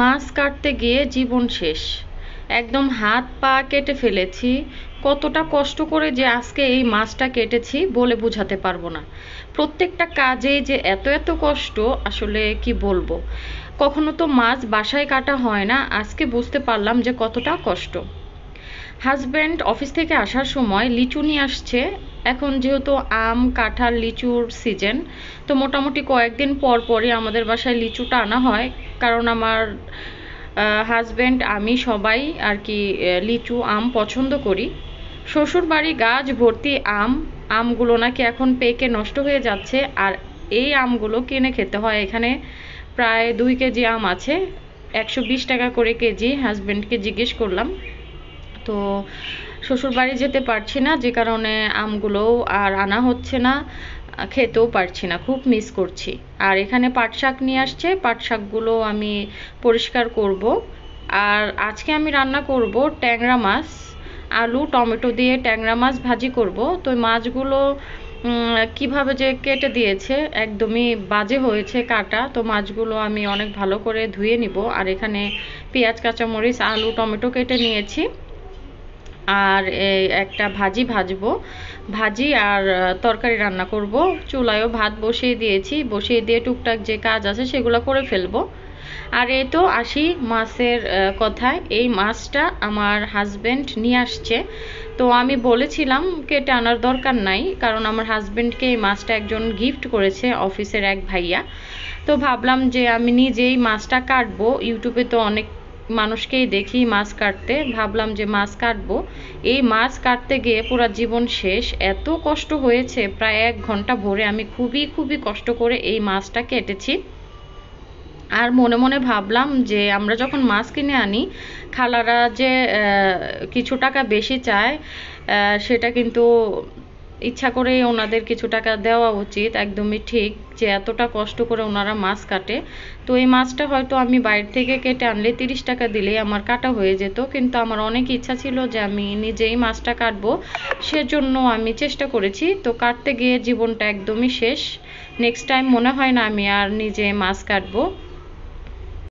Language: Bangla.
মাছ কাটতে গিয়ে জীবন শেষ একদম হাত পা কেটে ফেলেছি কতটা কষ্ট করে যে আজকে এই মাছটা কেটেছি বলে বোঝাতে পারবো না প্রত্যেকটা কাজেই যে এত এত কষ্ট আসলে কি বলবো কখনো তো মাছ বাসায় কাটা হয় না আজকে বুঝতে পারলাম যে কতটা কষ্ট হাজব্যান্ড অফিস থেকে আসার সময় লিচু নিয়ে আসছে এখন যেহেতু আম কাঁঠাল লিচুর সিজন তো মোটামুটি কয়েকদিন পর পরই আমাদের বাসায় লিচুটা আনা হয় কারণ আমার হাজব্যান্ড আমি সবাই আর কি লিচু আম পছন্দ করি শ্বশুর বাড়ি গাছ ভর্তি আম আমগুলো নাকি এখন পেকে নষ্ট হয়ে যাচ্ছে আর এই আমগুলো কিনে খেতে হয় এখানে প্রায় দুই কেজি আম আছে একশো টাকা করে কেজি হাজব্যান্ডকে জিজ্ঞেস করলাম তো শ্বশুরবাড়ি যেতে পারছি না যে কারণে আমগুলোও আর আনা হচ্ছে না খেতেও পারছি না খুব মিস করছি আর এখানে পাট শাক নিয়ে আসছে পাট শাকগুলো আমি পরিষ্কার করব আর আজকে আমি রান্না করব ট্যাংরা মাছ আলু টমেটো দিয়ে ট্যাংরা মাছ ভাজি করব তো মাছগুলো কিভাবে যে কেটে দিয়েছে একদমই বাজে হয়েছে কাটা তো মাছগুলো আমি অনেক ভালো করে ধুয়ে নিব আর এখানে পেঁয়াজ কাঁচামরিচ আলু টমেটো কেটে নিয়েছি আর এই একটা ভাজি ভাজবো ভাজি আর তরকারি রান্না করব চুলায়ও ভাত বসিয়ে দিয়েছি বসিয়ে দিয়ে টুকটাক যে কাজ আছে সেগুলো করে ফেলবো আর এই তো আসি মাছের কথায় এই মাছটা আমার হাজব্যান্ড নিয়ে আসছে তো আমি বলেছিলাম কেটে আনার দরকার নাই কারণ আমার হাজব্যান্ডকে এই মাছটা একজন গিফট করেছে অফিসের এক ভাইয়া তো ভাবলাম যে আমি নিজেই মাছটা কাটবো ইউটিউবে তো অনেক মানুষকেই দেখি মাছ কাটতে ভাবলাম যে মাছ কাটবো এই মাছ কাটতে গিয়ে পুরো জীবন শেষ এত কষ্ট হয়েছে প্রায় এক ঘন্টা ভরে আমি খুবই খুবই কষ্ট করে এই মাছটা কেটেছি আর মনে মনে ভাবলাম যে আমরা যখন মাছ কিনে আনি খালারা যে কিছু টাকা বেশি চায় সেটা কিন্তু ইচ্ছা করে ওনাদের কিছু টাকা দেওয়া উচিত একদমই ঠিক যে এতটা কষ্ট করে ওনারা মাছ কাটে তো এই মাছটা হয়তো আমি বাইরে থেকে কেটে আনলে তিরিশ টাকা দিলেই আমার কাটা হয়ে যেত কিন্তু আমার অনেক ইচ্ছা ছিল যে আমি নিজেই মাছটা কাটবো সেজন্য আমি চেষ্টা করেছি তো কাটতে গিয়ে জীবনটা একদমই শেষ নেক্সট টাইম মনে হয় না আমি আর নিজে মাছ কাটবো